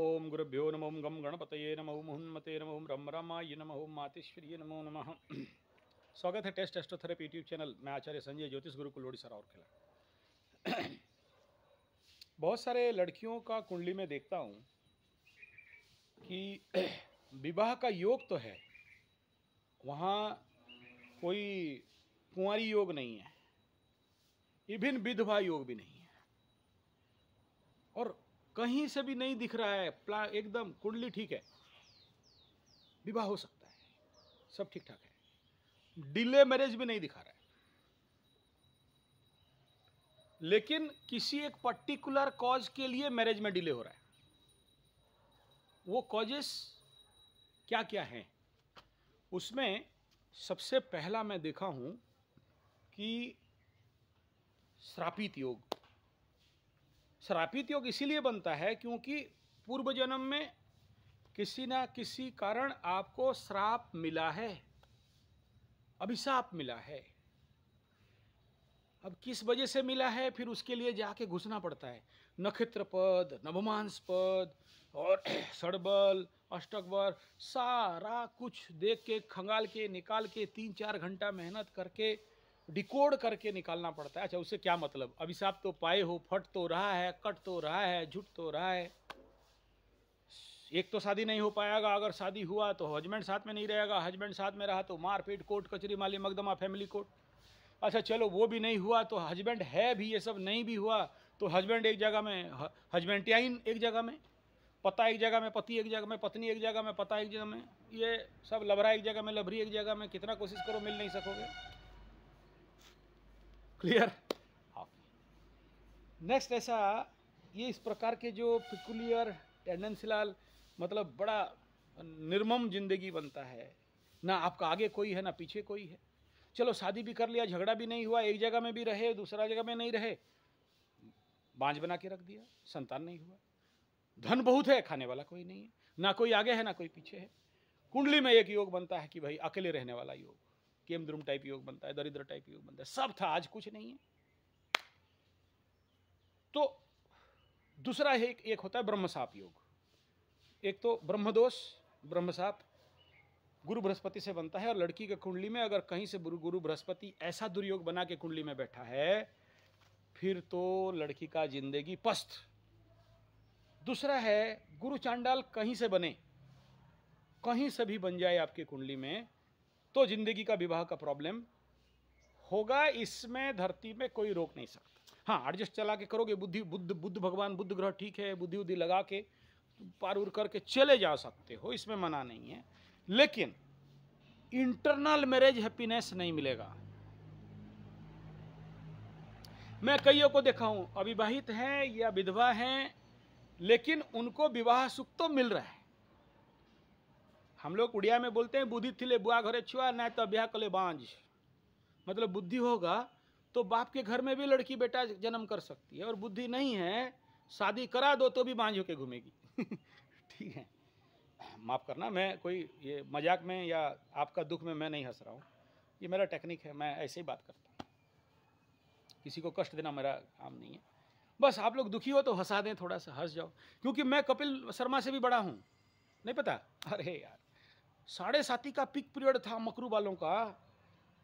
ओम गुरुभ्यो नमो गम गणपत नमो मुहुन्मते नमो रम रमाय नमो मातिश्री नमो नम स्वागत है टेस्ट एस्ट्रोथेरेपी यूट्यूब चैनल मैं आचार्य संजय ज्योतिष गुरु कुलोड़ी सर और खिला बहुत सारे लड़कियों का कुंडली में देखता हूँ कि विवाह का योग तो है वहाँ कोई कुंवारी योग नहीं है इभिन विधवा योग भी नहीं है और कहीं से भी नहीं दिख रहा है प्ला एकदम कुंडली ठीक है विवाह हो सकता है सब ठीक ठाक है डिले मैरिज भी नहीं दिखा रहा है लेकिन किसी एक पर्टिकुलर कॉज के लिए मैरिज में डिले हो रहा है वो कॉजेस क्या क्या हैं उसमें सबसे पहला मैं देखा हूं कि श्रापित योग श्रापित योग इसीलिए बनता है क्योंकि पूर्व जन्म में किसी ना किसी कारण आपको श्राप मिला है अभिशाप मिला है अब किस वजह से मिला है फिर उसके लिए जाके घुसना पड़ता है नक्षत्र पद नवमांस पद और सड़बल अष्टकबर सारा कुछ देख के खंगाल के निकाल के तीन चार घंटा मेहनत करके डिकोड करके निकालना पड़ता है अच्छा उससे क्या मतलब अभिशाप तो पाए हो फट तो रहा है कट तो रहा है झुट तो रहा है एक तो शादी नहीं हो पाएगा अगर शादी हुआ तो हस्बैंड साथ में नहीं रहेगा हस्बैंड साथ में रहा तो मारपीट कोर्ट कचरी माली मकदमा फैमिली कोर्ट अच्छा चलो वो भी नहीं हुआ तो हस्बैंड है भी ये सब नहीं भी हुआ तो हस्बैंड एक जगह में हस्बैंडियाइन एक जगह में पता एक जगह में पति एक जगह में पत्नी एक जगह में पता एक जगह में ये सब लबरा एक जगह में लभरी एक जगह में कितना कोशिश करो मिल नहीं सकोगे क्लियर नेक्स्ट हाँ। ऐसा ये इस प्रकार के जो पिकुलियर टेंडेंसीलाल मतलब बड़ा निर्मम जिंदगी बनता है ना आपका आगे कोई है ना पीछे कोई है चलो शादी भी कर लिया झगड़ा भी नहीं हुआ एक जगह में भी रहे दूसरा जगह में नहीं रहे बांझ बना के रख दिया संतान नहीं हुआ धन बहुत है खाने वाला कोई नहीं है ना कोई आगे है ना कोई पीछे है कुंडली में एक योग बनता है कि भाई अकेले रहने वाला योग केम द्रुम टाइप योग बनता है दरिद्र टाइप योग बनता है सब था आज कुछ नहीं है तो दूसरा एक एक होता है ब्रह्मसाप योग एक तो ब्रह्मदोष ब्रह्मसाप गुरु बृहस्पति से बनता है और लड़की के कुंडली में अगर कहीं से गुरु गुरु बृहस्पति ऐसा दुर्योग बना के कुंडली में बैठा है फिर तो लड़की का जिंदगी पस्त दूसरा है गुरु चांडाल कहीं से बने कहीं से भी बन जाए आपके कुंडली में तो जिंदगी का विवाह का प्रॉब्लम होगा इसमें धरती में कोई रोक नहीं सकता हाँ एडजस्ट चला के करोगे बुद्धि बुद्ध बुद्ध भगवान बुद्ध ग्रह ठीक है बुद्धि उद्धि लगा के पार उर करके चले जा सकते हो इसमें मना नहीं है लेकिन इंटरनल मैरिज हैप्पीनेस नहीं मिलेगा मैं कईयों को देखा हूं अविवाहित हैं या विधवा हैं लेकिन उनको विवाह सुख तो मिल रहा है हम लोग उड़िया में बोलते हैं बुद्धि थिले बुआ घरे छुआ ना तो ब्याह कले बांझ मतलब बुद्धि होगा तो बाप के घर में भी लड़की बेटा जन्म कर सकती है और बुद्धि नहीं है शादी करा दो तो भी बांझ होके घूमेगी ठीक है माफ़ करना मैं कोई ये मजाक में या आपका दुख में मैं नहीं हंस रहा हूँ ये मेरा टेक्निक है मैं ऐसे ही बात करता हूँ किसी को कष्ट देना मेरा काम नहीं है बस आप लोग दुखी हो तो हंसा दें थोड़ा सा हंस जाओ क्योंकि मैं कपिल शर्मा से भी बड़ा हूँ नहीं पता अरे यार साढ़े साथी का पिक पीरियड था मकरू वालों का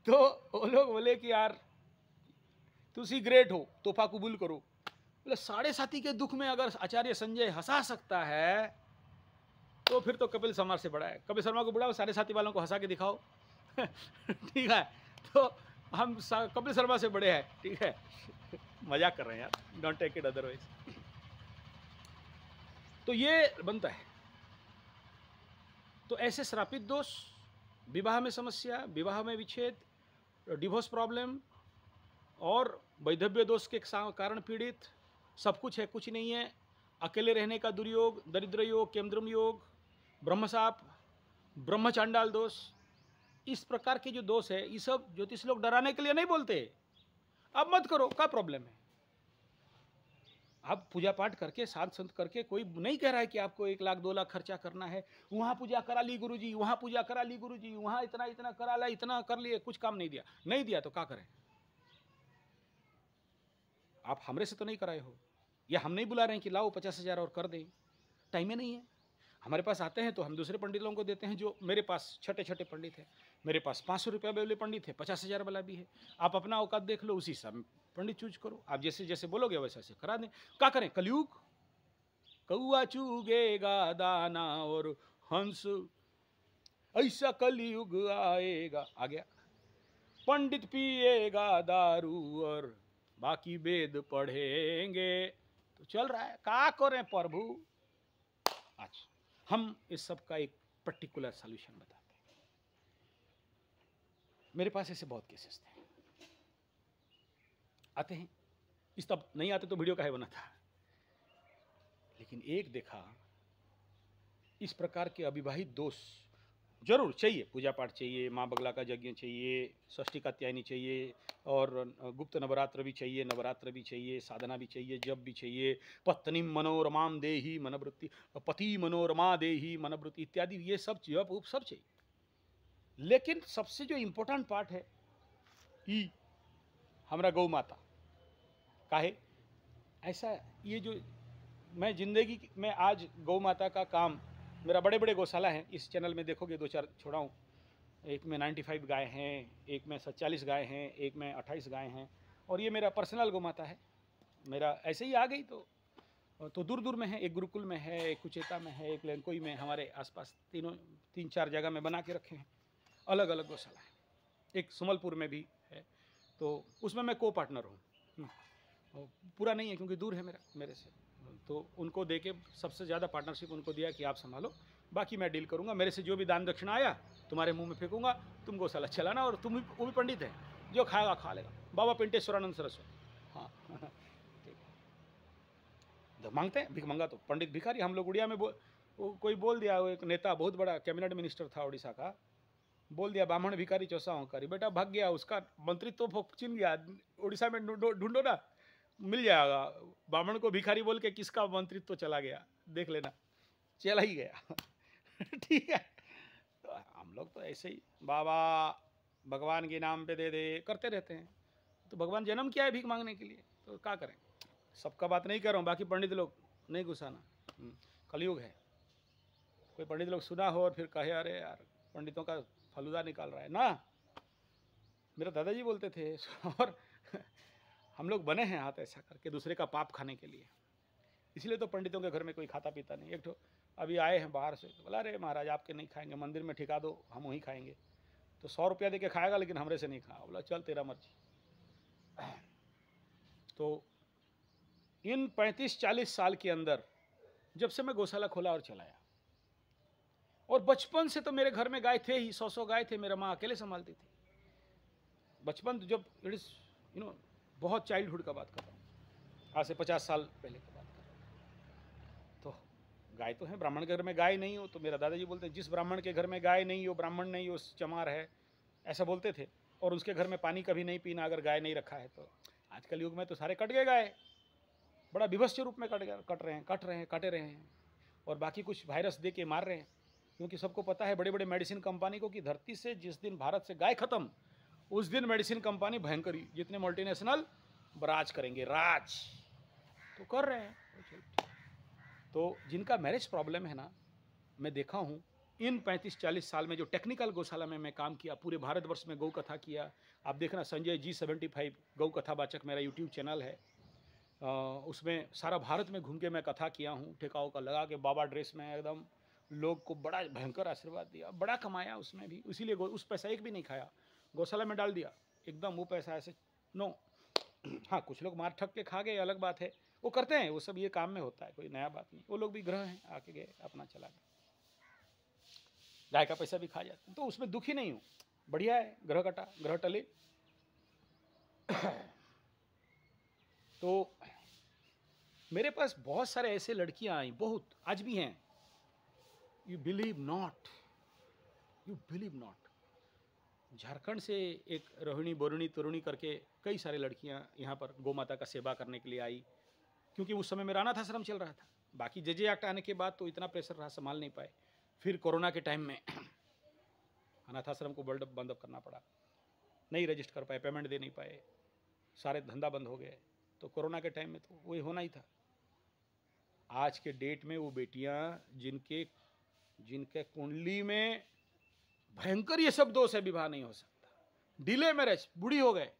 तो वो लोग बोले कि यार तुसी ग्रेट हो तोहफा कबूल करो बोले साढ़े साथी के दुख में अगर आचार्य संजय हंसा सकता है तो फिर तो कपिल शर्मा से बड़ा है कपिल शर्मा को बुलाओ साढ़े साथी वालों को हंसा के दिखाओ ठीक है तो हम कपिल शर्मा से बड़े हैं ठीक है मजाक कर रहे हैं यार डोंट टेक इट अदरवाइज तो ये बनता है तो ऐसे श्रापित दोष विवाह में समस्या विवाह में विच्छेद डिवोर्स प्रॉब्लम और वैधव्य दोष के कारण पीड़ित सब कुछ है कुछ नहीं है अकेले रहने का दुर्योग दरिद्र योग केंद्रम योग ब्रह्मसाप ब्रह्मचांडाल दोष इस प्रकार के जो दोष है ये सब ज्योतिष लोग डराने के लिए नहीं बोलते अब मत करो क्या प्रॉब्लम है आप पूजा पाठ करके साध संत करके कोई नहीं कह रहा है कि आपको एक लाख दो लाख खर्चा करना है वहाँ पूजा करा ली गुरु जी वहाँ पूजा करा ली गुरु जी वहाँ इतना इतना करा ला इतना कर लिए कुछ काम नहीं दिया नहीं दिया तो क्या करें आप हमरे से तो नहीं कराए हो या हम नहीं बुला रहे हैं कि लाओ पचास हज़ार और कर दें टाइम ही नहीं है हमारे पास आते हैं तो हम दूसरे पंडित लोगों को देते हैं जो मेरे पास छोटे छोटे पंडित हैं मेरे पास पाँच सौ रुपये वाले पंडित है पचास हज़ार वाला भी है आप अपना औकात देख लो उसी हिसाब पंडित चूज करो आप जैसे जैसे बोलोगे वैसे वैसे करा दें क्या करें कलयुग कौआ चूगेगा दाना और हंस ऐसा कलयुग आएगा आ गया पंडित पिएगा दारू और बाकी वेद पढ़ेंगे तो चल रहा है का करें प्रभु अच्छा हम इस सब का एक पर्टिकुलर सोल्यूशन बताते हैं मेरे पास ऐसे बहुत केसेस थे आते हैं इस तब नहीं आते तो वीडियो का है बना था लेकिन एक देखा इस प्रकार के अविवाहित दोष जरूर चाहिए पूजा पाठ चाहिए माँ बगला का यज्ञ चाहिए षष्ठी का त्यायनी चाहिए और गुप्त नवरात्र भी चाहिए नवरात्र भी चाहिए साधना भी चाहिए जब भी चाहिए पत्नी मनोरमाम देही मनोवृत्ति पति मनोरमा देही मनोवृत्ति इत्यादि ये सब जप उप सब चाहिए लेकिन सबसे जो इम्पोर्टेंट पार्ट है ई हमारा गौ माता काहे ऐसा ये जो मैं ज़िंदगी में आज गौ माता का काम मेरा बड़े बड़े गौशाला हैं इस चैनल में देखोगे दो चार छोड़ाऊँ एक में 95 गाय हैं एक में सत्तालीस गाय हैं एक में 28 गाय हैं और ये मेरा पर्सनल गौ माता है मेरा ऐसे ही आ गई तो तो दूर दूर में है एक गुरुकुल में है एक कुचेता में है एक लेंकोई में हमारे आसपास तीनों तीन चार जगह में बना के रखे हैं अलग अलग गौशाला है एक सुमलपुर में भी है तो उसमें मैं को पार्टनर हूँ हम्म। पूरा नहीं है क्योंकि दूर है मेरा मेरे से तो उनको दे के सबसे ज़्यादा पार्टनरशिप उनको दिया कि आप संभालो बाकी मैं डील करूँगा मेरे से जो भी दान दक्षिणा आया तुम्हारे मुंह में फेंकूंगा तुम गौशाला चलाना और तुम भी वो भी पंडित हैं जो खाएगा खा लेगा बाबा पिंटेश्वरानंद सरस्वती हाँ तो मांगते हैं भिख मंगा तो पंडित भिखारी हम लोग उड़िया में बो, कोई बोल दिया एक नेता बहुत बड़ा कैबिनेट मिनिस्टर था उड़ीसा का बोल दिया ब्राह्मण भिखारी चौसा होंकारी बेटा भाग गया उसका मंत्री तो चिन गया उड़ीसा में ढूंढो ना मिल जाएगा ब्राह्मण को भिखारी बोल के किसका मंत्रित्व तो चला गया देख लेना चला ही गया ठीक है तो हम लोग तो ऐसे ही बाबा भगवान के नाम पे दे दे करते रहते हैं तो भगवान जन्म किया है भीख मांगने के लिए तो क्या करें सबका बात नहीं कर रहा हूँ बाकी पंडित लोग नहीं घुसाना हम्म, कलयुग है कोई पंडित लोग सुना हो और फिर कहे अरे यार पंडितों का फलूदा निकाल रहा है ना मेरा दादाजी बोलते थे और हम लोग बने हैं हाथ ऐसा करके दूसरे का पाप खाने के लिए इसलिए तो पंडितों के घर में कोई खाता पीता नहीं एक तो अभी आए हैं बाहर से तो बोला अरे महाराज आपके नहीं खाएंगे मंदिर में ठिका दो हम वहीं खाएंगे तो सौ रुपया दे के खाएगा लेकिन हमरे से नहीं खाएगा बोला चल तेरा मर्जी तो इन पैंतीस चालीस साल के अंदर जब से मैं गौशाला खोला और चलाया और बचपन से तो मेरे घर में गाय थे ही सौ सौ गाय थे मेरा माँ अकेले संभालती थी बचपन तो जब इट इज़ यू नो बहुत चाइल्डहुड का बात कर रहा हूँ आज से पचास साल पहले का बात कर रहा हूँ तो गाय तो है ब्राह्मण के घर में गाय नहीं हो तो मेरा दादाजी बोलते हैं जिस ब्राह्मण के घर में गाय नहीं हो ब्राह्मण नहीं हो चमार है ऐसा बोलते थे और उसके घर में पानी कभी नहीं पीना अगर गाय नहीं रखा है तो आजकल युग में तो सारे कट गए गाय बड़ा विभस्य रूप में कट गए कट रहे हैं कट रहे हैं काटे रहे हैं और बाकी कुछ वायरस दे के मार रहे हैं क्योंकि सबको पता है बड़े बड़े मेडिसिन कंपनी को कि धरती से जिस दिन भारत से गाय खत्म उस दिन मेडिसिन कंपनी भयंकर जितने मल्टीनेशनल राज करेंगे राज तो कर रहे हैं तो जिनका मैरिज प्रॉब्लम है ना मैं देखा हूँ इन 35-40 साल में जो टेक्निकल गौशाला में मैं काम किया पूरे भारतवर्ष में गौ कथा किया आप देखना संजय जी सेवेंटी फाइव गौ कथा मेरा यूट्यूब चैनल है आ, उसमें सारा भारत में घूम के मैं कथा किया हूँ ठेकाओं का लगा के बाबा ड्रेस में एकदम लोग को बड़ा भयंकर आशीर्वाद दिया बड़ा कमाया उसमें भी इसीलिए उस पैसा एक भी नहीं खाया गौशाला में डाल दिया एकदम वो पैसा ऐसे नो हाँ कुछ लोग मार ठक के खा गए अलग बात है वो करते हैं वो सब ये काम में होता है कोई नया बात नहीं वो लोग भी ग्रह हैं आके गए अपना चला गए गाय का पैसा भी खा जाते तो उसमें दुखी नहीं हूँ बढ़िया है ग्रह कटा ग्रह टले तो मेरे पास बहुत सारे ऐसे लड़कियाँ आई बहुत आज भी हैं you believe not you believe not Jharkhand से एक रोहिणी बोरुणी तुरुणी करके कई सारे लड़कियां यहाँ पर गौ माता का सेवा करने के लिए आई क्योंकि उस समय मेरा अनाथ आश्रम चल रहा था बाकी जे जे एक्ट आने के बाद तो इतना प्रेशर रहा संभाल नहीं पाए फिर कोरोना के टाइम में अनाथ आश्रम को बल्डअप बंद अप करना पड़ा नहीं रजिस्टर कर पाए पेमेंट दे नहीं पाए सारे धंधा बंद हो गए तो कोरोना के टाइम में तो वही होना ही था आज के डेट में वो बेटियाँ जिनके जिनके कुंडली में भयंकर ये शब्दों से विवाह नहीं हो सकता डिले मैरिज बूढ़ी हो गए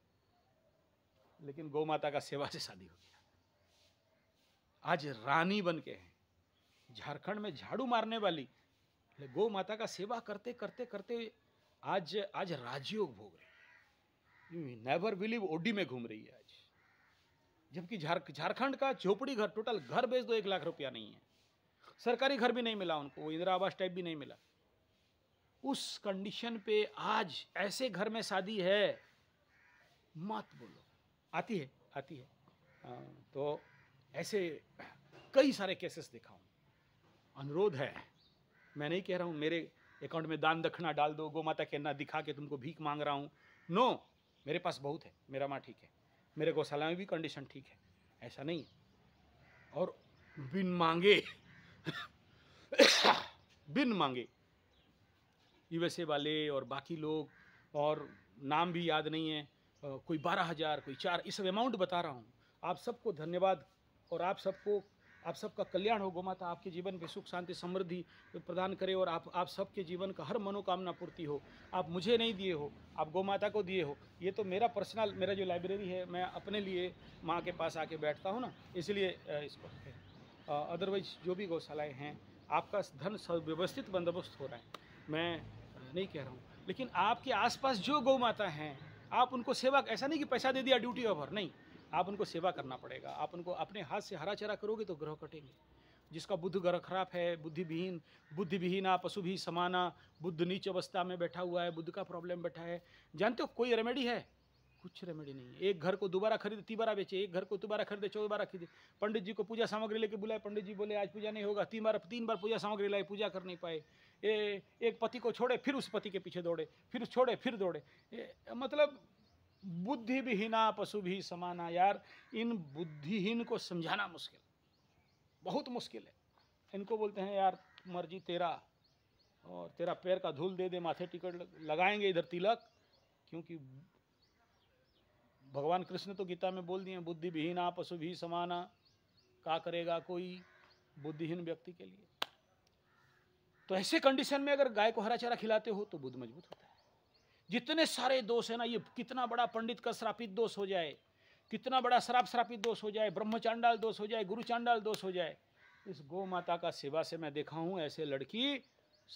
लेकिन गौ माता का सेवा से शादी हो गया आज रानी बन के हैं झारखंड में झाड़ू मारने वाली गौ माता का सेवा करते करते करते आज आज राजयोग भोग रही नेवर बिलीव ओडी में घूम रही है आज जबकि झारखंड का झोपड़ी घर टोटल घर बेच दो एक लाख रुपया नहीं है सरकारी घर भी नहीं मिला उनको वो इंदिरा आवास टाइप भी नहीं मिला उस कंडीशन पे आज ऐसे घर में शादी है मत बोलो आती है आती है आ, तो ऐसे कई सारे केसेस देखा हूँ अनुरोध है मैं नहीं कह रहा हूँ मेरे अकाउंट में दान दक्षिणा डाल दो गो माता कहना दिखा के तुमको भीख मांग रहा हूँ नो मेरे पास बहुत है मेरा माँ ठीक है मेरे गौशाला में भी कंडीशन ठीक है ऐसा नहीं है और बिन मांगे बिन मांगे यूएसए वाले और बाकी लोग और नाम भी याद नहीं है कोई बारह हज़ार कोई चार इस अमाउंट बता रहा हूँ आप सबको धन्यवाद और आप सबको आप सबका कल्याण हो गोमाता आपके जीवन में सुख शांति समृद्धि प्रदान करे और आप आप सबके जीवन का हर मनोकामना पूर्ति हो आप मुझे नहीं दिए हो आप गोमाता को दिए हो ये तो मेरा पर्सनल मेरा जो लाइब्रेरी है मैं अपने लिए माँ के पास आके बैठता हूँ ना इसलिए इसको अदरवाइज जो भी गौशालाएँ हैं आपका धन सव्यवस्थित बंदोबस्त हो रहा है मैं नहीं कह रहा हूँ लेकिन आपके आसपास जो गौ माता हैं आप उनको सेवा ऐसा नहीं कि पैसा दे दिया ड्यूटी ओवर नहीं आप उनको सेवा करना पड़ेगा आप उनको अपने हाथ से हरा चरा करोगे तो ग्रह कटेंगे जिसका बुद्ध ग्रह खराब है बुद्धिविहीन बुद्धिविहीना पशु भी समाना बुद्ध नीच अवस्था में बैठा हुआ है बुद्ध का प्रॉब्लम बैठा है जानते हो कोई रेमेडी है कुछ रेमेडी नहीं है एक घर को दोबारा खरीदे तीन बारह बेचे एक घर को दोबारा खरीदे चौदह बारा खरीदे पंडित जी को पूजा सामग्री लेके बुलाए पंडित जी बोले आज पूजा नहीं होगा तीन बार तीन बार पूजा सामग्री लाए पूजा कर नहीं पाए ए, एक पति को छोड़े फिर उस पति के पीछे दौड़े फिर छोड़े फिर दौड़े मतलब बुद्धि विहीना पशु भी समाना यार इन बुद्धिहीन को समझाना मुश्किल बहुत मुश्किल है इनको बोलते हैं यार मर्जी तेरा और तेरा पैर का धूल दे दे माथे टिकट लगाएंगे इधर तिलक क्योंकि भगवान कृष्ण तो गीता में बोल दिए बुद्धि विहीन आ पशु भी समाना का करेगा कोई बुद्धिहीन व्यक्ति के लिए तो ऐसे कंडीशन में अगर गाय को हरा चारा खिलाते हो तो बुद्ध मजबूत होता है जितने सारे दोष है ना ये कितना बड़ा पंडित का श्रापित दोष हो जाए कितना बड़ा श्राप श्रापित दोष हो जाए ब्रह्मचांडाल दोष हो जाए गुरु चांडाल दोष हो जाए इस गौ माता का सेवा से मैं देखा हूँ ऐसे लड़की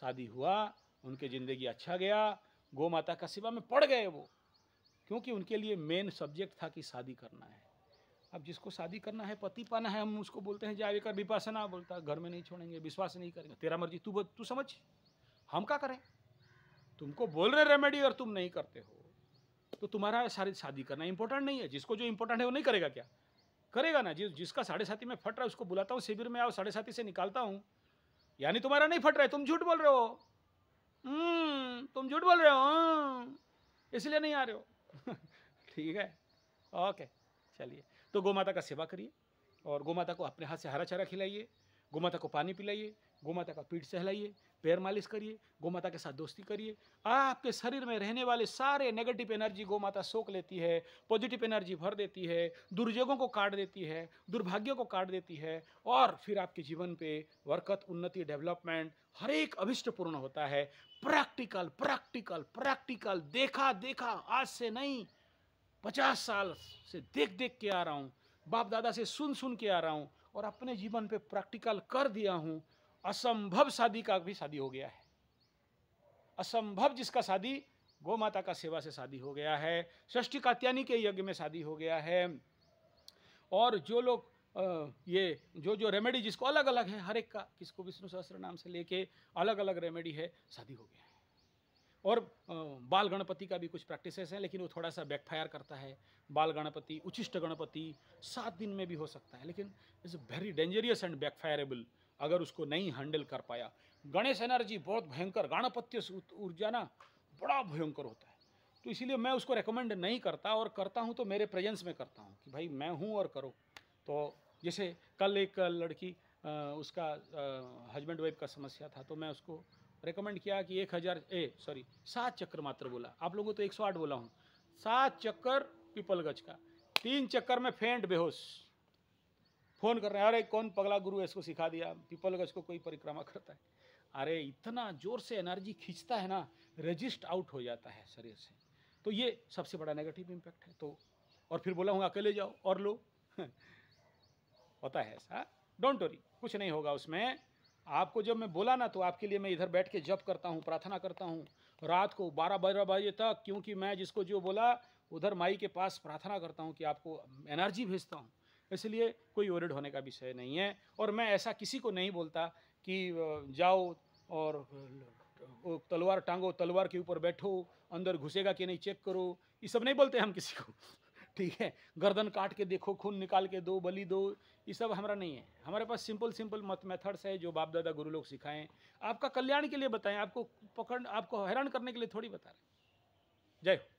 शादी हुआ उनकी ज़िंदगी अच्छा गया गौ माता का सेवा में पड़ गए वो क्योंकि उनके लिए मेन सब्जेक्ट था कि शादी करना है अब जिसको शादी करना है पति पाना है हम उसको बोलते हैं जाए कर विपासना बोलता घर में नहीं छोड़ेंगे विश्वास नहीं करेंगे तेरा मर्जी तू तू समझ हम क्या करें तुमको बोल रहे रेमेडी और तुम नहीं करते हो तो तुम्हारा सारी शादी करना इंपॉर्टेंट नहीं है जिसको जो इंपॉर्टेंट है वो नहीं करेगा क्या करेगा ना जिस जिसका साढ़े साथी में फट रहा है उसको बुलाता हूँ शिविर में आओ साढ़े साथी से निकालता हूँ यानी तुम्हारा नहीं फट रहा है तुम झूठ बोल रहे हो हम्म, तुम झूठ बोल रहे हो हाँ। इसलिए नहीं आ रहे हो ठीक है ओके चलिए तो गौ माता का सेवा करिए और गौ माता को अपने हाथ से हरा चारा खिलाइए गौ माता को पानी पिलाइए गौ माता का पीठ सहलाइए पैर मालिश करिए गोमाता के साथ दोस्ती करिए आपके शरीर में रहने वाले सारे नेगेटिव एनर्जी गोमाता सोख लेती है पॉजिटिव एनर्जी भर देती है दुर्योगों को काट देती है दुर्भाग्यों को काट देती है और फिर आपके जीवन पे वर्कत उन्नति डेवलपमेंट हर एक अभिष्ट पूर्ण होता है प्रैक्टिकल प्रैक्टिकल प्रैक्टिकल देखा देखा आज से नहीं पचास साल से देख देख के आ रहा हूँ बाप दादा से सुन सुन के आ रहा हूँ और अपने जीवन पे प्रैक्टिकल कर दिया हूँ असंभव शादी का भी शादी हो गया है असंभव जिसका शादी गौ माता का सेवा से शादी हो गया है षष्टि कात्यानी के यज्ञ में शादी हो गया है और जो लोग ये जो जो रेमेडी जिसको अलग अलग है हर एक का किसको विष्णु सहस्त्र नाम से लेके अलग अलग रेमेडी है शादी हो गया है और बाल गणपति का भी कुछ प्रैक्टिसेस हैं लेकिन वो थोड़ा सा बैकफायर करता है बाल गणपति उचिष्ट गणपति सात दिन में भी हो सकता है लेकिन it's very dangerous and backfireable अगर उसको नहीं हैंडल कर पाया गणेश एनर्जी बहुत भयंकर गणपत्य ऊर्जा ना बड़ा भयंकर होता है तो इसीलिए मैं उसको रेकमेंड नहीं करता और करता हूँ तो मेरे प्रेजेंस में करता हूँ कि भाई मैं हूँ और करो तो जैसे कल एक लड़की आ, उसका हस्बैंड वाइफ का समस्या था तो मैं उसको रिकमेंड किया कि एक हज़ार ए सॉरी सात चक्कर मात्र बोला आप लोगों को तो एक सौ आठ बोला हूँ सात चक्कर पीपल गज का तीन चक्कर में फेंट बेहोश फ़ोन कर रहे हैं अरे कौन पगला गुरु है इसको सिखा दिया का इसको कोई परिक्रमा करता है अरे इतना जोर से एनर्जी खींचता है ना रजिस्ट आउट हो जाता है शरीर से तो ये सबसे बड़ा नेगेटिव इम्पैक्ट है तो और फिर बोला हूँ अकेले जाओ और लो होता है ऐसा डोंट वरी कुछ नहीं होगा उसमें आपको जब मैं बोला ना तो आपके लिए मैं इधर बैठ के जप करता हूँ प्रार्थना करता हूँ रात को बारह बारह बजे तक क्योंकि मैं जिसको जो बोला उधर माई के पास प्रार्थना करता हूँ कि आपको एनर्जी भेजता हूँ इसलिए कोई ओरिड होने का विषय नहीं है और मैं ऐसा किसी को नहीं बोलता कि जाओ और तलवार टांगो तलवार के ऊपर बैठो अंदर घुसेगा कि नहीं चेक करो ये सब नहीं बोलते हम किसी को ठीक है गर्दन काट के देखो खून निकाल के दो बलि दो ये सब हमारा नहीं है हमारे पास सिंपल सिंपल मत मेथड्स है जो बाप दादा गुरु लोग सिखाएं आपका कल्याण के लिए बताएं आपको पकड़ आपको हैरान करने के लिए थोड़ी बता रहे जय हो